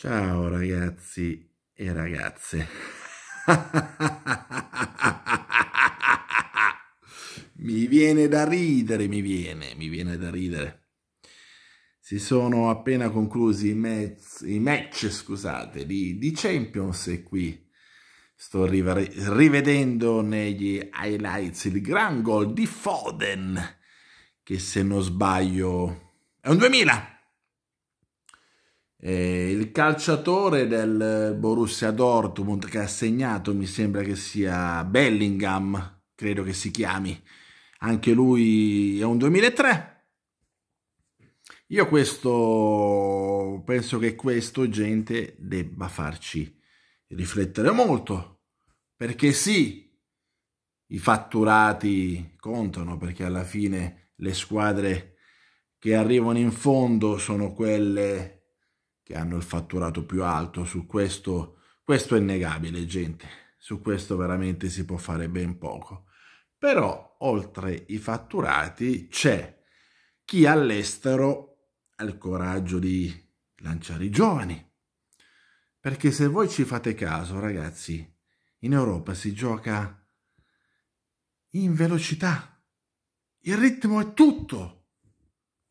Ciao ragazzi e ragazze. mi viene da ridere, mi viene, mi viene da ridere. Si sono appena conclusi i, mezz, i match, scusate, di, di, Champions e qui sto rivedendo negli highlights il gran gol di Foden, che se non sbaglio è un 2000. Eh, il calciatore del Borussia Dortmund che ha segnato mi sembra che sia Bellingham, credo che si chiami, anche lui è un 2003. Io questo penso che questo gente debba farci riflettere molto, perché sì, i fatturati contano, perché alla fine le squadre che arrivano in fondo sono quelle che hanno il fatturato più alto, su questo, questo è innegabile gente, su questo veramente si può fare ben poco. Però oltre i fatturati c'è chi all'estero ha il coraggio di lanciare i giovani, perché se voi ci fate caso ragazzi, in Europa si gioca in velocità, il ritmo è tutto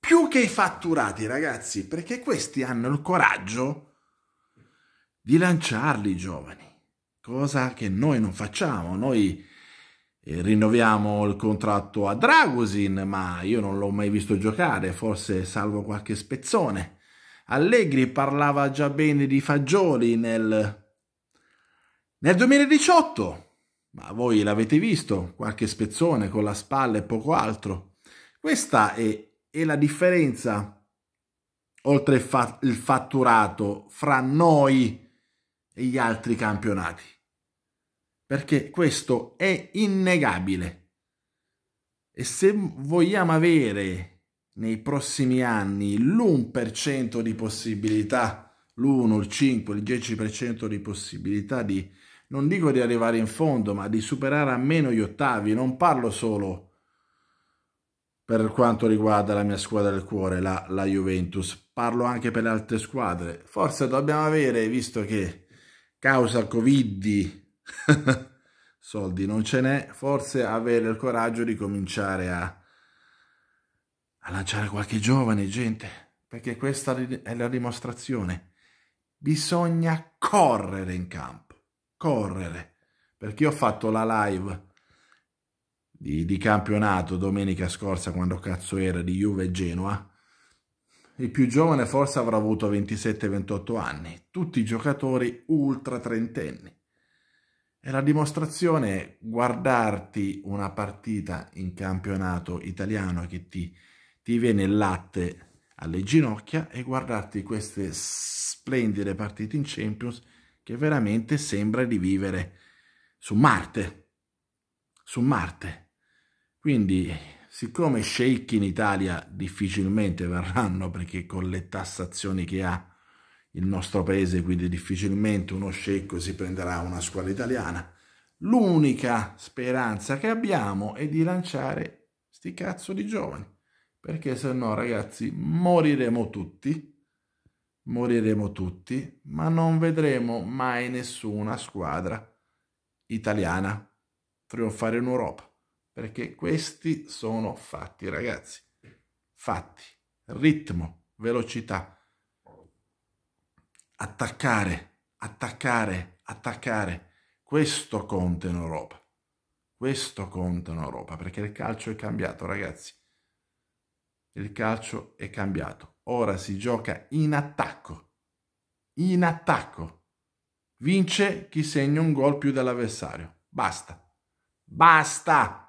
più che i fatturati, ragazzi, perché questi hanno il coraggio di lanciarli i giovani, cosa che noi non facciamo. Noi eh, rinnoviamo il contratto a Dragusin, ma io non l'ho mai visto giocare, forse salvo qualche spezzone. Allegri parlava già bene di Fagioli nel, nel 2018, ma voi l'avete visto, qualche spezzone con la spalla e poco altro. Questa è e la differenza, oltre il, fa il fatturato, fra noi e gli altri campionati. Perché questo è innegabile. E se vogliamo avere nei prossimi anni l'1% di possibilità, l'1, il 5, il 10% di possibilità di, non dico di arrivare in fondo, ma di superare almeno gli ottavi, non parlo solo di per quanto riguarda la mia squadra del cuore, la, la, Juventus. Parlo anche per le altre squadre. Forse dobbiamo avere, visto che causa Covid soldi non ce n'è, forse avere il coraggio di cominciare a, a lanciare qualche giovane, gente, perché questa è la dimostrazione. Bisogna correre in campo, correre, perché io ho fatto la live di, di campionato domenica scorsa, quando cazzo era, di Juve e Genoa, il più giovane forse avrà avuto 27-28 anni, tutti giocatori ultra trentenni. E la dimostrazione è guardarti una partita in campionato italiano che ti, ti viene il latte alle ginocchia e guardarti queste splendide partite in Champions che veramente sembra di vivere su Marte. Su Marte. Quindi, siccome Sheikh in Italia difficilmente verranno perché con le tassazioni che ha il nostro paese, quindi difficilmente uno Sheikh si prenderà una scuola italiana, l'unica speranza che abbiamo è di lanciare sti cazzo di giovani. Perché se no, ragazzi, moriremo tutti moriremo tutti, ma non vedremo mai nessuna squadra italiana trionfare in Europa perché questi sono fatti, ragazzi. Fatti. Ritmo, velocità. Attaccare, attaccare, attaccare. Questo conta in Europa. Questo conta in Europa, perché il calcio è cambiato, ragazzi. Il calcio è cambiato. Ora si gioca in attacco. In attacco. Vince chi segna un gol più dell'avversario. Basta. Basta!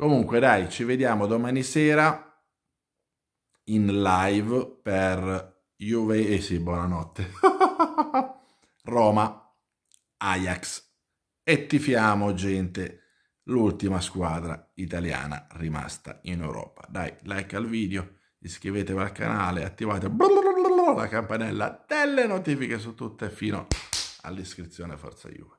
Comunque, dai, ci vediamo domani sera in live per Juve. Eh sì, buonanotte. Roma, Ajax. E tifiamo, gente, l'ultima squadra italiana rimasta in Europa. Dai, like al video, iscrivetevi al canale, attivate la campanella delle notifiche su tutte fino all'iscrizione Forza Juve.